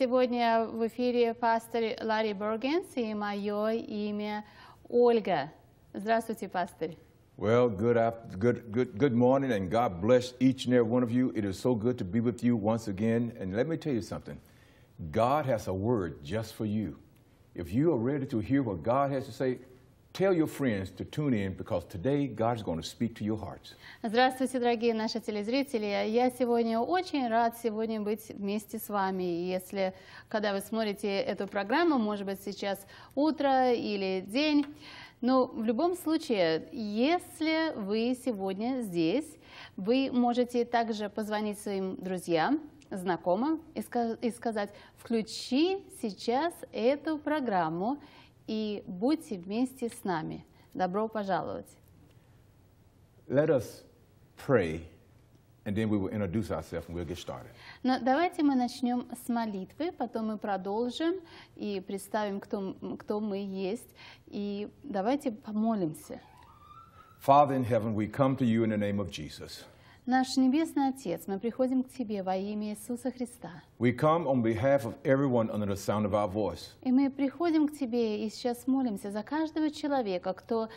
Сегодня в эфире пастор Ларри Бергенс и мое имя Ольга. Здравствуйте, пастор. Well, good, after, good, good, good morning, and God bless each and every one of you. It is so good to be with you once again. And let me tell you something God has a word just for you. If you are ready to hear what God has to say, Tell your friends to tune in because today God's going to speak to your hearts. Здравствуйте, дорогие наши телезрители. Я сегодня очень рад сегодня быть вместе с вами. Если, когда вы смотрите эту программу, может быть, сейчас утро или день, но в любом случае, если вы сегодня здесь, вы можете также позвонить своим друзьям, знакомым и сказать, включи сейчас эту программу, и будьте вместе с нами. Добро пожаловать. Let us pray, and then we will introduce ourselves and we'll get started. Но давайте мы начнем с молитвы, потом мы продолжим и представим, кто, кто мы есть. И давайте помолимся. Father in heaven, we come to you in the name of Jesus. Наш Небесный Отец, мы приходим к Тебе во имя Иисуса Христа. We come on behalf of everyone under the sound of our voice. И мы приходим к Тебе и сейчас молимся за каждого человека, кто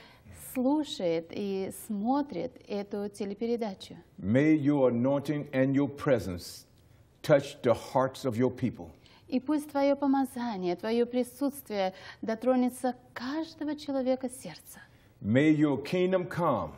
слушает и смотрит эту телепередачу. May your anointing and your presence touch the hearts of your people. И пусть Твое помазание, Твое присутствие дотронется каждого человека сердца. May your kingdom come.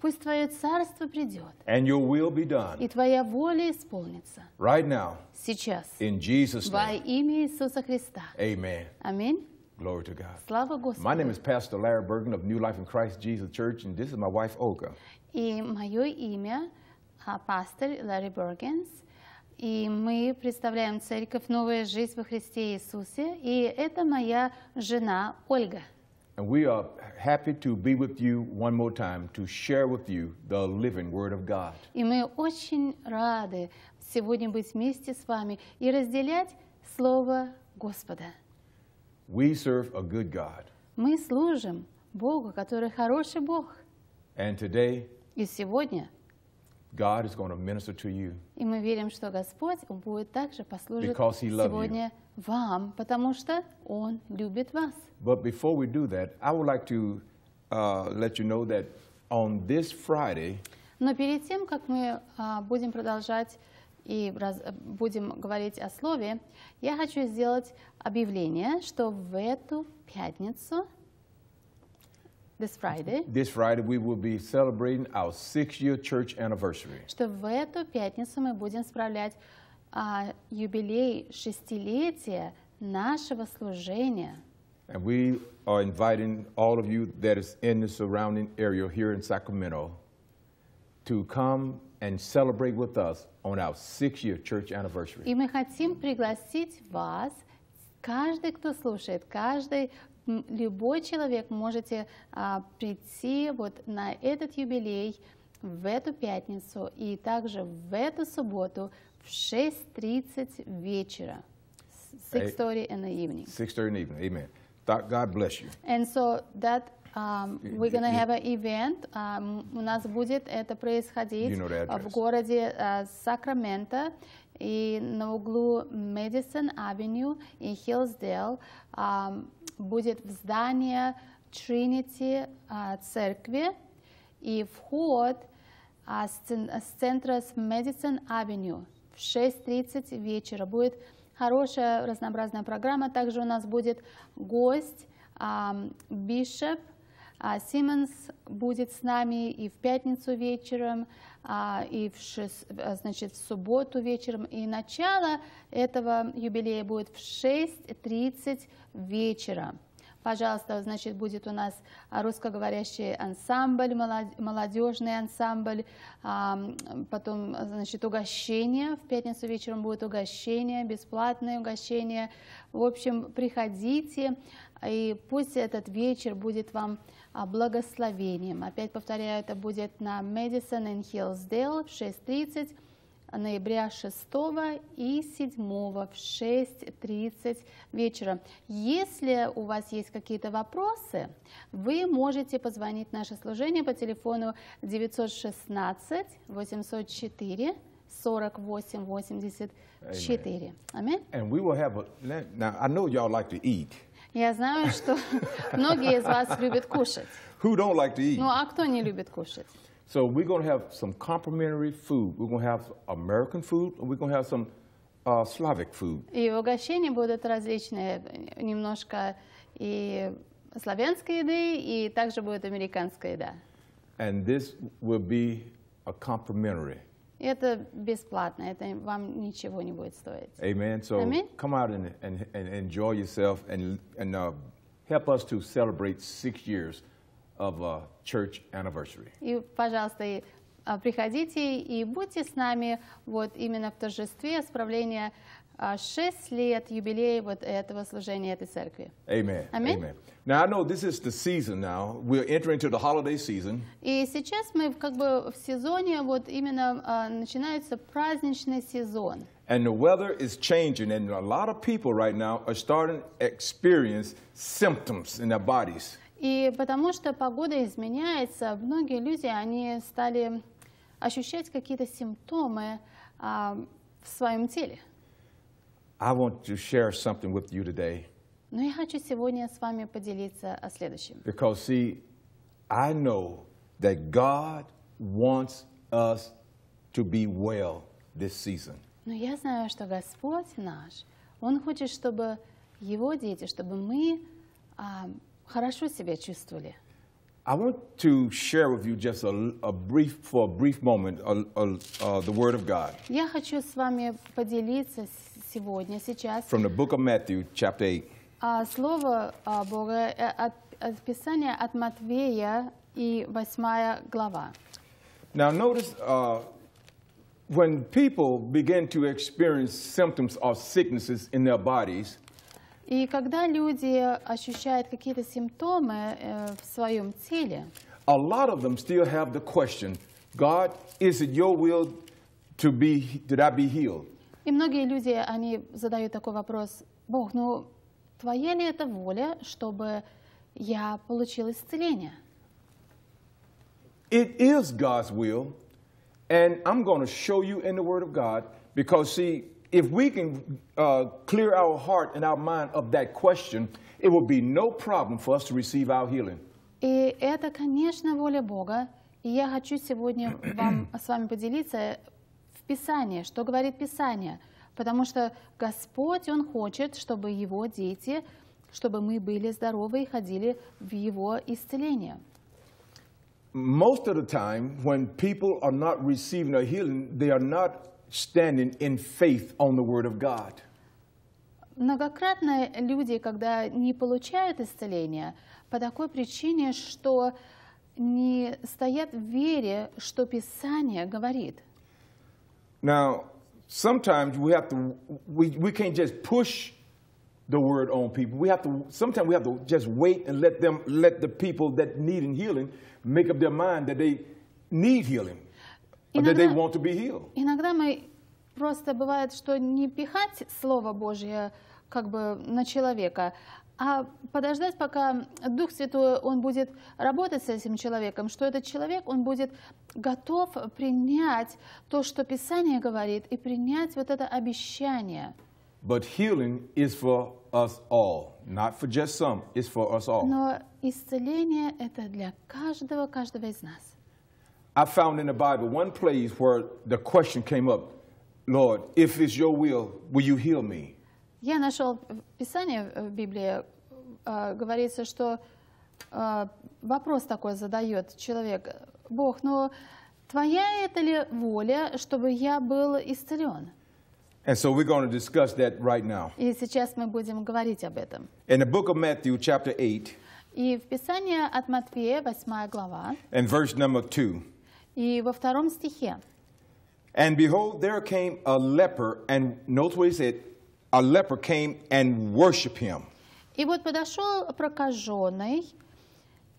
Пусть Твое царство придет. And your will be done. И Твоя воля исполнится. Right now. Сейчас. In Jesus name. Во имя Иисуса Христа. Amen. Аминь. Glory to God. Слава Господу. My name is Pastor Larry Bergen of New Life in Christ Jesus Church, and this is my wife Olga. И мое имя а, пастор Ларри Бергенс. И мы представляем церковь «Новая жизнь во Христе Иисусе». И это моя жена Ольга. And we are happy to be with you one more time to share with you the living Word of God. И мы очень рады сегодня быть вместе с вами и разделять слово Господа. We serve a good God. Мы служим Богу, который хороший Бог. And today, и сегодня God is going to minister to you. И мы верим, что Господь он будет также послужить сегодня вам, потому что он любит вас. But before we do that, I would like to uh, let you know that on this Friday. Но перед тем, как мы uh, будем продолжать и раз, будем говорить о слове, я хочу сделать объявление, что в эту пятницу This Friday. This Friday we will be celebrating our six-year church anniversary. Что в эту пятницу мы будем справлять юбилей шестилетия нашего служения. And we are inviting all of you that is in the surrounding area here in Sacramento to come and celebrate with us on our six-year church anniversary. И мы хотим пригласить вас, каждый, кто слушает, каждый, любой человек можете а, прийти вот на этот юбилей в эту пятницу и также в эту субботу в 6.30 вечера. 6.30 э, in the evening. 6.30 in the evening, amen. God bless you. And so that Um, we're gonna have an event. Um, у нас будет это происходить you know в городе uh, Сакраменто и на углу Мэдисон Авеню и Хиллсдейл. Um, будет в здание Trinity а, церкви и вход а, с центра с Madison Avenue в 6.30 вечера. Будет хорошая разнообразная программа. Также у нас будет гость, бишоп Симмонс будет с нами и в пятницу вечером, а, и в, шесть, э, значит, в субботу вечером. И начало этого юбилея будет в 6.30 вечера. Пожалуйста, значит, будет у нас русскоговорящий ансамбль, молодежный ансамбль, а, потом, значит, угощение. В пятницу вечером будет угощение, бесплатное угощение. В общем, приходите, и пусть этот вечер будет вам а, благословением. Опять повторяю, это будет на Madison and Hillsdale в 6.30 ноября 6 и 7 в 6.30 вечера. Если у вас есть какие-то вопросы, вы можете позвонить в наше служение по телефону 916 804 4884. Amen. Amen. And we will have a, now I know y'all like to eat. Я знаю, что многие из вас любят кушать. Who don't like to eat? Ну а кто не любит кушать? So we're going to have some complimentary food. We're going to have American food, and we're going to have some uh, Slavic food. И угощения будут различные, немножко и славянской еды, и также будет американская еда. And this will be a complimentary. Это бесплатно, это вам ничего не будет стоить. Amen. So Amen. come out and, and, and enjoy yourself and, and uh, help us to celebrate six years of uh, church anniversary. И, пожалуйста, а, приходите и будьте с нами вот именно в торжестве справления 6 а лет юбилей вот этого служения этой церкви. Amen. Amen. Now I know this is the season now. We're entering into the holiday season. И сейчас мы как бы в сезоне вот именно а, начинается праздничный сезон. And the weather is changing, and a lot of people right now are starting to experience symptoms in their bodies. И потому что погода изменяется, многие люди, они стали ощущать какие-то симптомы а, в своем теле. I want to share something with you today. Но я хочу сегодня с вами поделиться о следующем. Because see, I know that God wants us to be well this season. Но я знаю, что Господь наш, Он хочет, чтобы Его дети, чтобы мы а, хорошо себя чувствовали. I want to share with you just a, a brief, for a brief moment, a, a, uh, the Word of God. Я хочу с вами поделиться сегодня, сейчас. From the book of Matthew, chapter 8. Uh, слово uh, Бога э, от, от Писания от Матвея и 8 глава. Now notice uh, when people begin to experience symptoms of sicknesses in their bodies, и когда люди ощущают какие-то симптомы э, в своем теле, a lot of them still have the question, God, is it your will to be, that I be healed? И многие люди, они задают такой вопрос, Бог, ну твоя ли это воля, чтобы я получил исцеление? It is God's will, and I'm going to show you in the Word of God, because see, if we can uh, clear our heart and our mind of that question, it will be no problem for us to receive our healing. И это, конечно, воля Бога. И я хочу сегодня вам, с вами поделиться Писание, что говорит Писание, потому что Господь, Он хочет, чтобы Его дети, чтобы мы были здоровы и ходили в Его исцеление. Most of the time, when people are not receiving a healing, they are not standing in faith on the Word of God. Многократно люди, когда не получают исцеления, по такой причине, что не стоят в вере, что Писание говорит – Now, sometimes we have to, we, we can't just push the word on people. We have to, sometimes we have to just wait and let them, let the people that need healing make up their mind that they need healing, иногда, that they want to be healed. Иногда мы просто бывает, что не пихать Слово Божье как бы на человека, а подождать, пока Дух Святой, он будет работать с этим человеком, что этот человек, он будет готов принять то, что Писание говорит, и принять вот это обещание. But healing is for us all, not for just some, it's for us all. Но исцеление это для каждого, каждого из нас. I found in the Bible one place where the question came up, Lord, if it's your will, will you heal me? Я нашел Писание э, в Библии, э, говорится, что э, вопрос такой задает человек, Бог, но ну, твоя это ли воля, чтобы я был исцелен? And so we're going to discuss that right now. И сейчас мы будем говорить об этом. In the book of Matthew, chapter 8, и в Писании от Матфея, 8 глава, and verse number 2, и во втором стихе, And behold, there came a leper, and notice what he said, a leper came and worshiped him. И вот подошел прокаженный,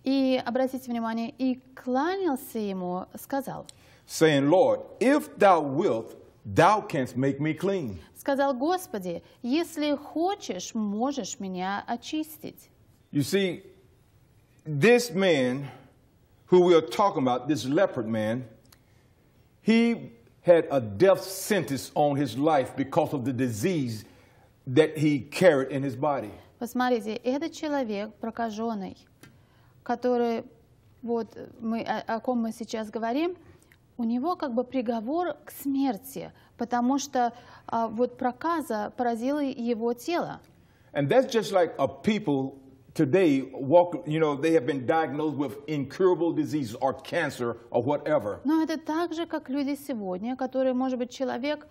и, обратите внимание, и кланялся ему, сказал. Saying, Lord, if thou wilt, thou canst make me clean. Сказал, Господи, если хочешь, можешь меня очистить. You see, this man who we are talking about, this leopard man, he had a death sentence on his life because of the disease that he carried in his body. Посмотрите, этот человек прокаженный, который, вот мы, о ком мы сейчас говорим, у него как бы приговор к смерти, потому что а, вот проказа поразила его тело. And that's just like a people today walk, you know, they have been diagnosed with incurable diseases or cancer or whatever. Но это так же, как люди сегодня, которые, может быть, человек,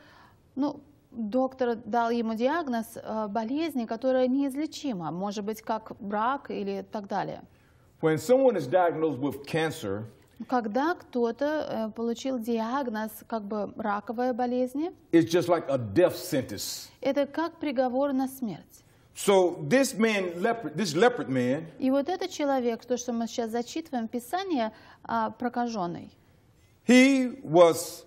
ну, доктор дал ему диагноз э, болезни, которая неизлечима, может быть, как брак или так далее. When someone is diagnosed with cancer, когда кто-то э, получил диагноз как бы раковая болезнь, it's just like a death sentence. это как приговор на смерть. So this man, leopard, this leopard man, и вот этот человек, то, что мы сейчас зачитываем, Писание, а, прокаженный. He was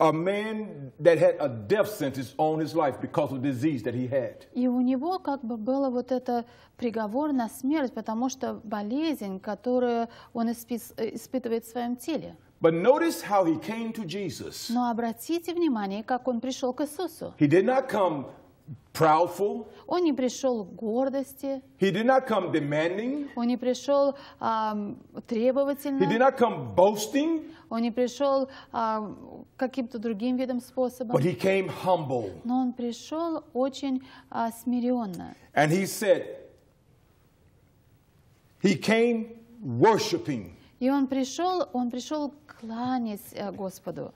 a man that had a death sentence on his life because of disease that he had. И у него как бы было вот это приговор на смерть, потому что болезнь, которую он испытывает в своем теле. But notice how he came to Jesus. Но обратите внимание, как он пришел к Иисусу. He did not come proudful. Он не пришел гордости. He did not come demanding. Он не пришел требовательно. He did not come boasting. Он не пришел а, каким-то другим видом способом. But he came humble. Но он пришел очень а, смиренно. And he said, he came worshiping. И он пришел, он пришел кланясь э, Господу.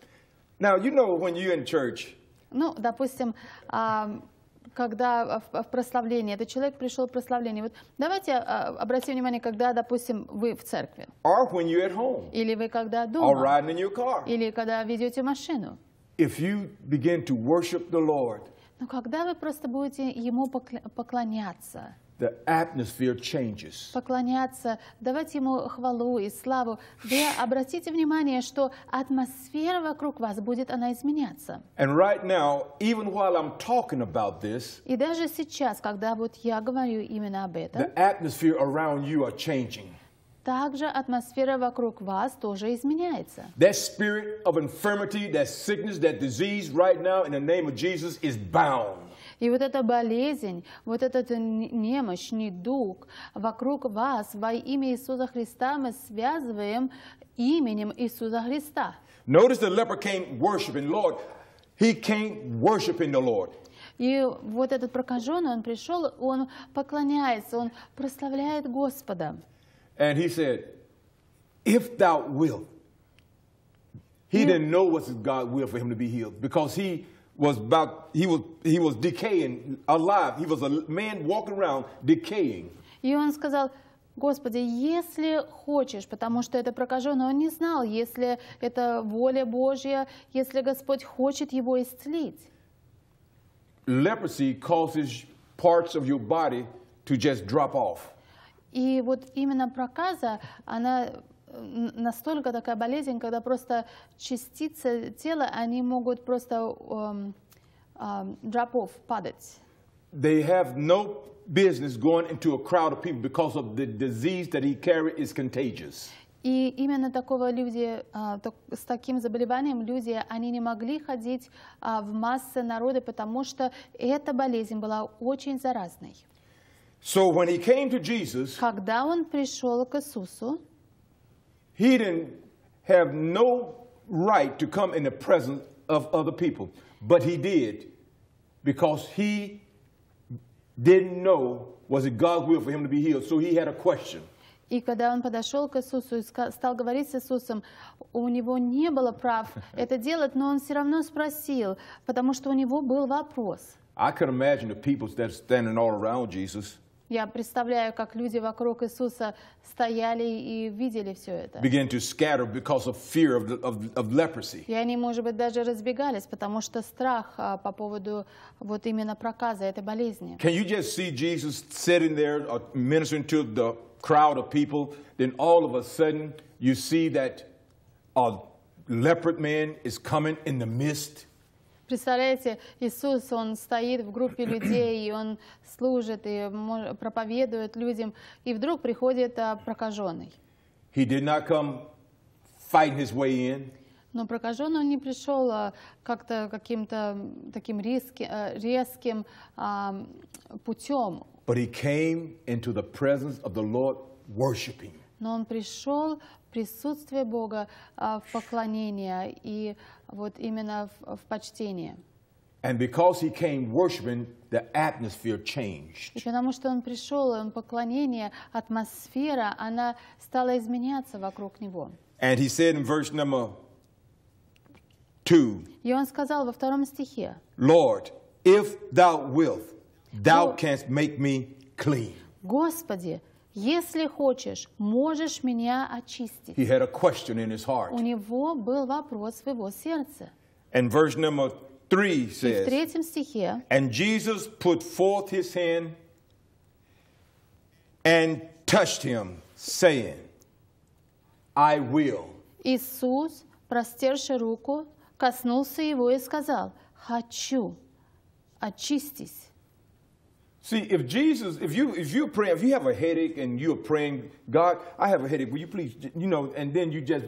Now, you know, when you're in church, ну, допустим, а, когда а, в, прославлении, прославление, этот человек пришел в прославление. Вот давайте а, обратим внимание, когда, допустим, вы в церкви. Or when you're at home. Или вы когда дома. Or riding in your car. Или когда ведете машину. If you begin to worship the Lord. Но когда вы просто будете Ему поклоняться. The atmosphere changes. Поклоняться, давать Ему хвалу и славу. Да, обратите внимание, что атмосфера вокруг вас будет, она изменяться. And right now, even while I'm talking about this, и даже сейчас, когда вот я говорю именно об этом, the atmosphere around you are changing. также атмосфера вокруг вас тоже изменяется. That spirit of infirmity, that sickness, that disease right now in the name of Jesus is bound. И вот эта болезнь, вот этот немощь, недуг вокруг вас во имя Иисуса Христа мы связываем именем Иисуса Христа. Notice the leper came worshiping, Lord. He came worshiping the Lord. И вот этот прокаженный, он пришел, он поклоняется, он прославляет Господа. And he said, If thou wilt. He yeah. Hmm. didn't know what God will for him to be healed because he was about he was he was decaying alive. He was a man walking around decaying. И он сказал, Господи, если хочешь, потому что это прокаженный, он не знал, если это воля Божья, если Господь хочет его исцелить. Leprosy causes parts of your body to just drop off. И вот именно проказа, она э, настолько такая болезнь, когда просто частицы тела, они могут просто um, эм, um, эм, drop-off, падать. They have no business going into a crowd of people because of the disease that he carries is contagious. И именно такого люди, э, с таким заболеванием люди, они не могли ходить э, в массы народа, потому что эта болезнь была очень заразной. So when he came to Jesus, Когда он пришел к Иисусу, he didn't have no right to come in the presence of other people, but he did because he didn't know was it God's will for him to be healed. So he had a question. И когда он подошел к Иисусу и стал говорить с Иисусом, у него не было прав это делать, но он все равно спросил, потому что у него был вопрос. I could imagine the people that standing all around Jesus. Я представляю, как люди вокруг Иисуса стояли и видели все это. Began to scatter because of fear of, of, of leprosy. И они, может быть, даже разбегались, потому что страх по поводу вот именно проказа, этой болезни. Can you just see Jesus sitting there, ministering to the crowd of people, then all of a sudden you see that a leopard man is coming in the midst? Представляете, Иисус, Он стоит в группе людей, и Он служит, и проповедует людям, и вдруг приходит а, прокаженный. He did not come fight his way in. Но прокаженный не пришел а, как-то каким-то таким резки, а, резким путем. But he came into the presence of the Lord worshiping но он пришел в присутствие Бога а, в поклонение и вот именно в, в почтение. And because he came worshiping, the atmosphere changed. И потому что он пришел, он поклонение, атмосфера, она стала изменяться вокруг него. And he said in verse number two. И он сказал во втором стихе. Lord, if thou wilt, thou «Ну, canst make me clean. Господи, если хочешь, можешь меня очистить. He had a question in his heart. У него был вопрос в его сердце. And verse number three says, И в третьем стихе, And Jesus put forth his hand and touched him, saying, I will. Иисус, простерши руку, коснулся его и сказал, «Хочу, очистись». See, if Jesus, if you if you pray, if you have a headache and you're praying, God, I have a headache. Will you please, you know, and then you just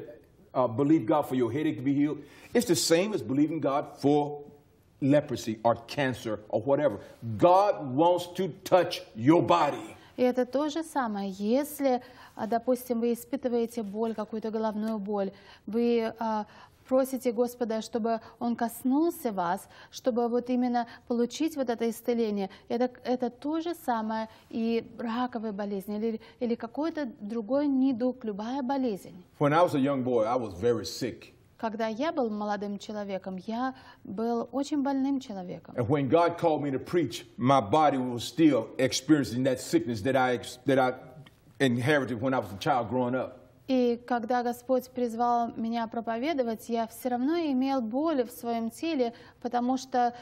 uh, believe God for your headache to be healed. It's the same as believing God for leprosy or cancer or whatever. God wants to touch your body. И это то же самое. Если, допустим, вы испытываете боль, какую-то головную боль, вы просите Господа, чтобы Он коснулся вас, чтобы вот именно получить вот это исцеление, это, это то же самое и раковая болезнь или, или какой-то другой недуг, любая болезнь. boy, Когда я был молодым человеком, я был очень больным человеком. And when God called me to preach, my body was still experiencing that sickness that I, that I inherited when I was a child growing up. И когда Господь призвал меня проповедовать, я все равно имел боль в своем теле, потому что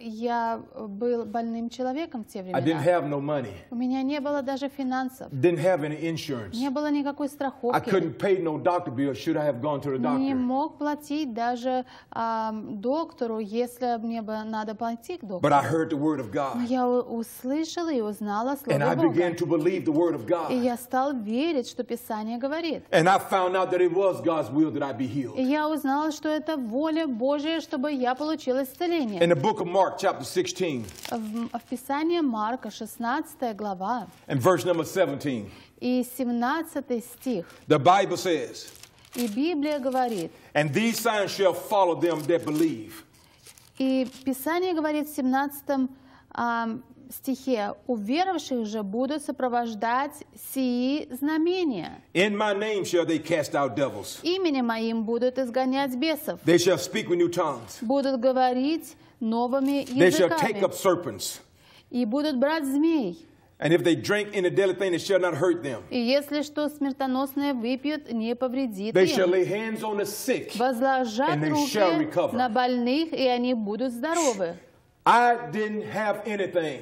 Я был больным человеком в те времена. I didn't have no money. У меня не было даже финансов. Didn't have any insurance. Не было никакой страховки. I couldn't pay no doctor bill should I have gone to the doctor. Не мог платить даже um, доктору, если мне бы надо пойти к доктору. But I heard the word of God. Но я услышала и узнала слово And I began to believe the word of God. И я стал верить, что Писание говорит. And I found out that it was God's will that I be healed. И я узнала, что это воля Божья, чтобы я получил исцеление. In the book of Mark Mark chapter 16. В, в Писании Марка 16 глава. And verse number 17. И 17 стих. The Bible says. И Библия говорит. And these signs shall follow them that believe. И Писание говорит в 17 um, стихе, у веровавших же будут сопровождать сии знамения. In my name shall they cast out devils. Именем моим будут изгонять бесов. They shall speak with new tongues. Будут говорить новыми They И будут брать змей. And if they drink any deadly thing, it shall not hurt them. И если что смертоносное выпьют, не повредит They shall lay hands on the sick, Возложат and they руки shall recover. на больных, и они будут здоровы. I didn't have anything.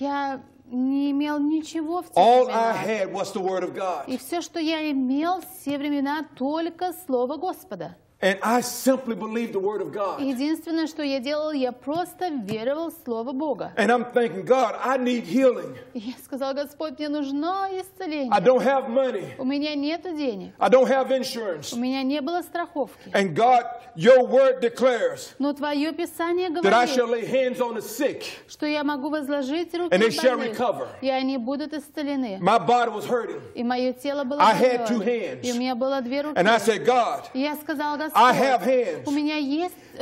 Я не имел ничего в те All времена. I had was the word of God. И все, что я имел в те времена, только Слово Господа. And I simply believed the word of God. Единственное, что я делал, я просто веровал в слово Бога. And I'm thanking God, I need healing. Я сказал, Господь, мне нужно исцеление. I don't have money. У меня нету денег. I don't have insurance. У меня не было страховки. And God, your word declares. Но твое Писание говорит. That I shall lay hands on the sick. Что я могу возложить руки And they shall recover. И они будут исцелены. My body was hurting. И мое тело было. I had two hands. И у меня было две руки. And I said, God. Я сказал, Господь. I have hands.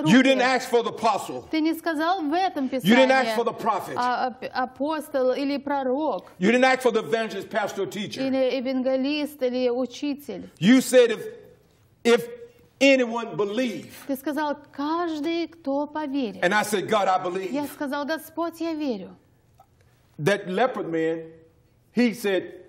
You didn't ask for the apostle. You didn't ask for the prophet. You didn't ask for the evangelist, pastor, teacher. You said if if anyone believe. And I said, God, I believe. That leopard man, he said,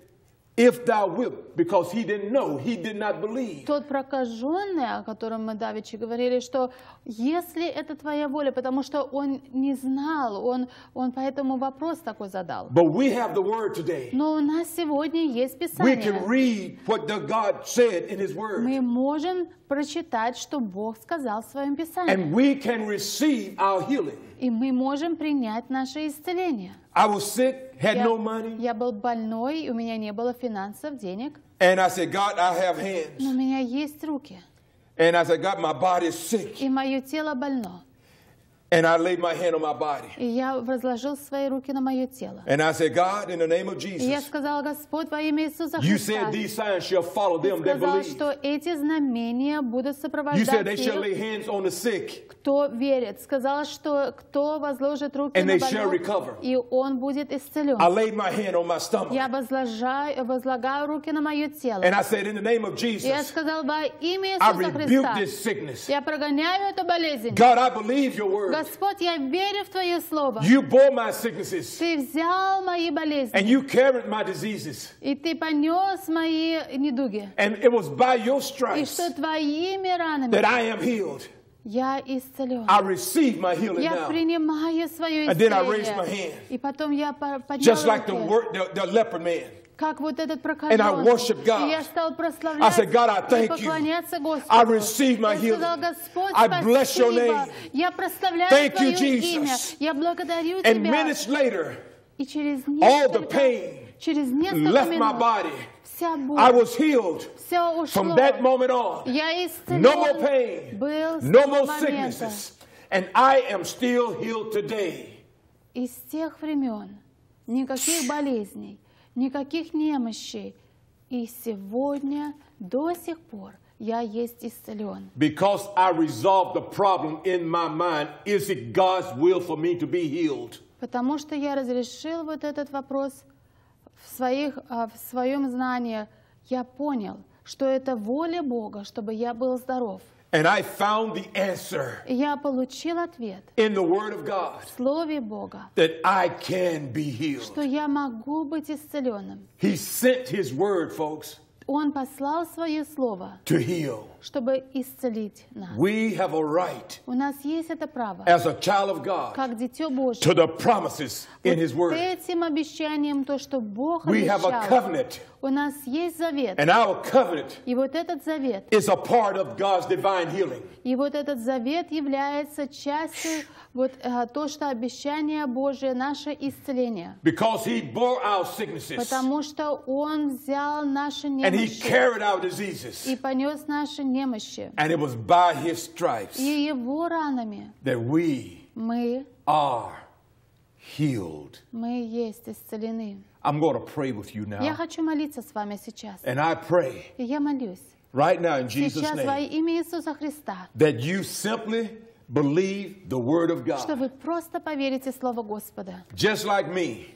If thou wilt, because he didn't know, he did not believe. Тот прокаженный, о котором мы давеча говорили, что если это твоя воля, потому что он не знал, он, он поэтому вопрос такой задал. But we have the word today. Но у нас сегодня есть Писание. We can read what the God said in his word. Мы можем прочитать, что Бог сказал в Своем Писании. And we can receive our healing. И мы можем принять наше исцеление. I was sick, had я, no money. я был больной, у меня не было финансов, денег. And I said, God, I have hands. Но у меня есть руки. And I said, God, my body is sick. И мое тело больно. And I laid my hand on my body. И я возложил свои руки на мое тело. And I said, God, in the name of Jesus. Я сказал, Господь, во имя Иисуса Христа. You said these signs shall follow them that believe. что эти знамения будут сопровождать. You said they shall lay hands on the sick. Кто верит, сказал, что кто возложит руки And на больного, и он будет исцелен. I laid my hand on my stomach. Я возложаю, возлагаю руки на мое тело. And I said, in the name of Jesus. Я сказал, во имя Иисуса Христа. I rebuke this sickness. Я прогоняю эту болезнь. God, I believe your word. Господь, я верю в Твое Слово. You bore my sicknesses. Ты взял мои болезни. And you carried my diseases. И Ты понес мои недуги. And it was by your stripes И что Твоими ранами that I am healed. Я исцелен. I receive my healing я принимаю свое исцеление. And then I raise my hand. И потом я поднял Just like the, the, the leper man. как вот этот And I worship God. И я стал прославлять I said, God, I thank и поклоняться Господу. I receive my healing. Я сказал, Господь, I bless your name. Я прославляю thank Твое you, Jesus. имя. Я благодарю And Тебя. Minutes later, и через несколько, all the pain через несколько left минут my body. вся боль I was healed. Все ушло. From that moment on, я исцелен. No more pain. Был no more sicknesses. And I am still healed today. И с тех времен никаких болезней, никаких немощей. И сегодня до сих пор я есть исцелен. Because I resolved the problem in my mind, is it God's will for me to be healed? Потому что я разрешил вот этот вопрос в, своих, а, в своем знании. Я понял, что это воля Бога, чтобы я был здоров. And I found the answer in the Word of God, that I can be healed. He sent His Word, folks. Он послал Свое Слово, to heal. чтобы исцелить нас. We have a right, У нас есть это право, as a child of God, как Божье, to the promises in His Word. этим обещанием, то, что Бог We have a covenant У нас есть завет. And our covenant И вот этот завет. Is a part of God's divine healing. И вот этот завет является частью вот то, что обещание Божие, наше исцеление. Because he bore our sicknesses. Потому что он взял наши немощи. And he carried our diseases. И понес наши немощи. And it was by his stripes. И его ранами. That we мы are healed. Мы есть исцелены. I'm going to pray with you now. And I pray. Right now in Jesus' name. That you simply believe the word of God. Just like me.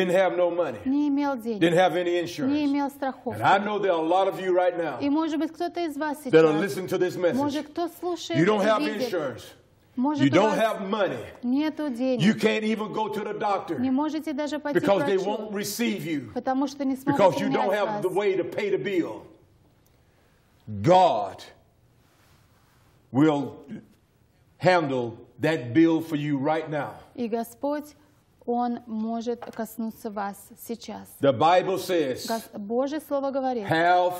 Didn't have no money. Didn't have any insurance. And I know there are a lot of you right now. That are listening to this message. You don't have insurance. Может, you don't have money. Нету денег. You can't even go to the doctor. Не можете даже пойти because к врачу. Because they won't receive you. Потому что не смогут Because you don't have вас. the way to pay the bill. God will handle that bill for you right now. И Господь он может коснуться вас сейчас. The Bible says, Божье Слово говорит, have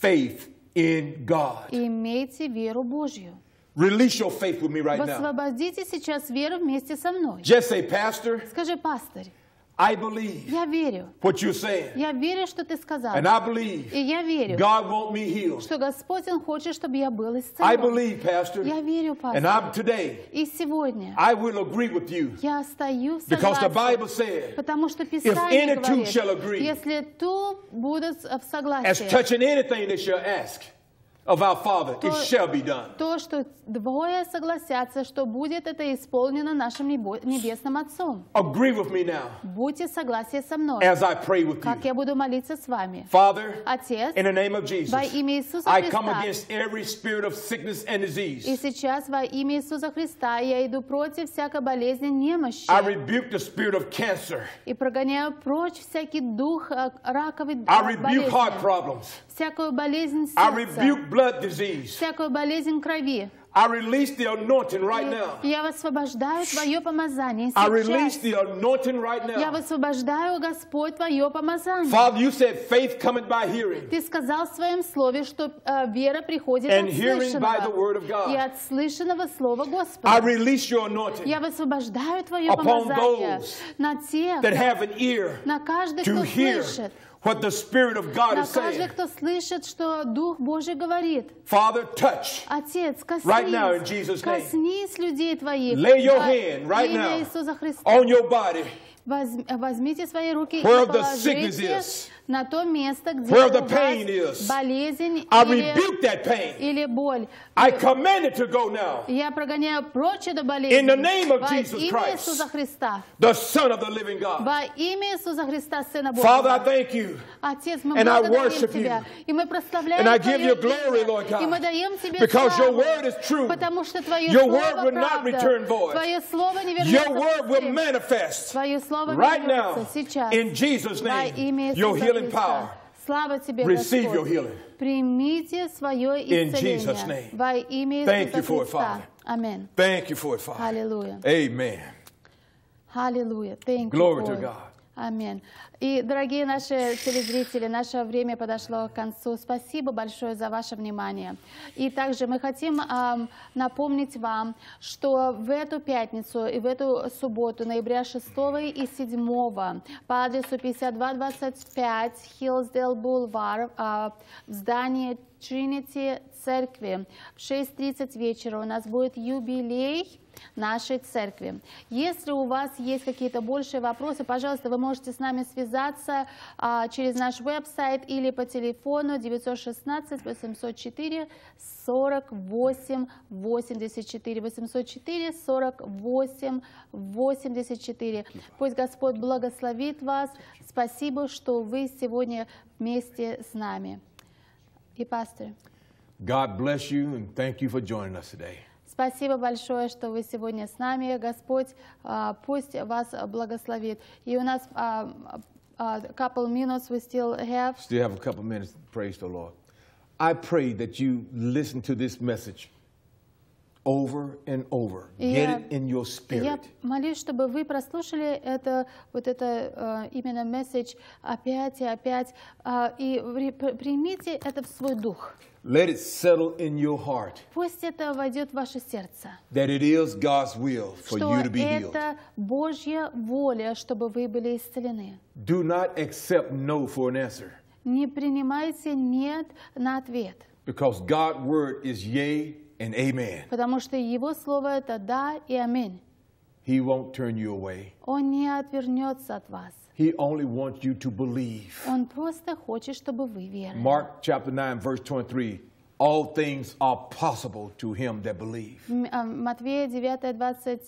faith in God. имейте веру Божью. Release your faith with me right now. сейчас веру вместе со мной. Just say, Pastor, Скажи, I believe я верю. what you're saying. Я верю, что ты сказал. And I believe И я верю, God want me healed. что Господь хочет, чтобы я был I believe, Pastor, Я верю, and I'm today, И сегодня I will agree with you я because the Bible said, Потому что any two shall agree, если ту будут в as touching anything they shall ask, of our Father, то, it shall be done. То, что двое согласятся, что будет это исполнено нашим небесным Отцом. Agree with me now. Будьте согласие со мной. As I pray with как you. я буду молиться с вами. Father, Отец, in the name of Jesus, во имя Иисуса Христа, I come against every spirit of sickness and disease. И сейчас во имя Иисуса Христа я иду против всякой болезни, немощи. I rebuke the spirit of cancer. И прогоняю прочь всякий дух раковой болезни. I rebuke heart problems. Всякую болезнь сердца. I rebuke blood disease. Всякую болезнь крови. I release the anointing right now. Я высвобождаю твое помазание I release the anointing right now. Я высвобождаю, Господь, твое помазание. Father, you said faith cometh by hearing. Ты сказал в своем слове, что вера приходит от слышанного. И от слышанного слова Господа. I release your anointing. Я высвобождаю твое помазание на тех, на каждый, кто слышит what the Spirit of God is saying. Father, touch right now in Jesus' name. Lay your hand right now on your body. Where the sickness is на то место, где Where the pain is. болезнь I или, rebuke that pain. или боль. I command it to go now. Я прогоняю прочь эту болезнь In the name of во Jesus имя Christ, Иисуса Христа, the Son of the living God. во имя Иисуса Христа, Сына Божьего. Father, I thank you. Отец, мы and I worship Тебя, you. и мы прославляем and I give you glory, Lord God, и мы даем Тебе because славу, your word is true. потому что Твое your Слово word will правда, not return void. Твое Слово не вернется Your word will manifest Твое Слово right now, сейчас, in Jesus' name, your healing healing power. Слава Тебе, Receive Your healing. Примите свое исцеление во имя Иисуса Father. Amen. Thank you for it, Father. Hallelujah. Amen. Hallelujah. Thank Glory you, Glory to God. Аминь. И, дорогие наши телезрители, наше время подошло к концу. Спасибо большое за ваше внимание. И также мы хотим э, напомнить вам, что в эту пятницу и в эту субботу, ноября 6 и 7, по адресу 5225 Hillsdale Boulevard э, в здании Trinity церкви в 6.30 вечера у нас будет юбилей нашей церкви. Если у вас есть какие-то большие вопросы, пожалуйста, вы можете с нами связаться а, через наш веб-сайт или по телефону 916 804 48 84 804 48 84. Пусть Господь благословит вас. Спасибо, что вы сегодня вместе с нами. И пастор. God bless you and thank you for joining us today. Спасибо большое, что вы сегодня с нами. Господь пусть вас благословит. И у нас a couple minutes we still have. Still have a couple minutes. Praise the Lord. I pray that you listen to this message over and over. Get it in your spirit. Я молюсь, чтобы вы прослушали это, вот это э, именно месседж опять и опять, а, и примите это в свой дух. Let it settle in your heart. Пусть это войдет в ваше сердце. That it is God's will for что you to be healed. это Божья воля, чтобы вы были исцелены. Do not accept no for an answer. Не принимайте нет на ответ. Because God's word is yea and amen. Потому что Его Слово – это да и аминь. He won't turn you away. Он не отвернется от вас. He only wants you to believe. Он просто хочет, чтобы вы верили. Mark chapter 9 verse 23. All things are possible to him that believes. Матвея 9:20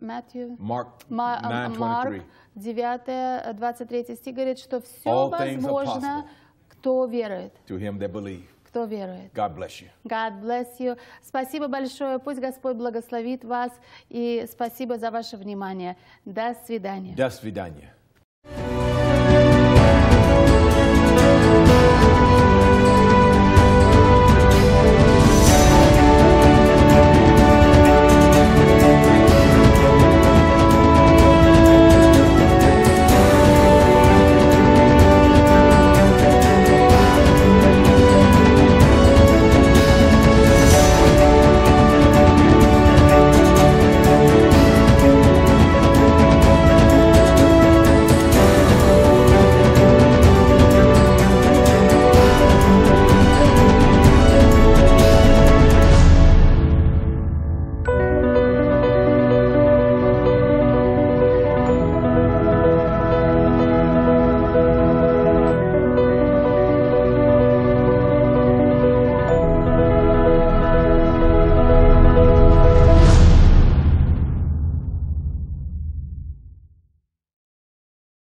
Matthew Mark 9:23. 9:23 стих говорит, что все возможно, кто верует. To him that believes. кто верует. God bless you. God bless you. Спасибо большое. Пусть Господь благословит вас. И спасибо за ваше внимание. До свидания. До свидания.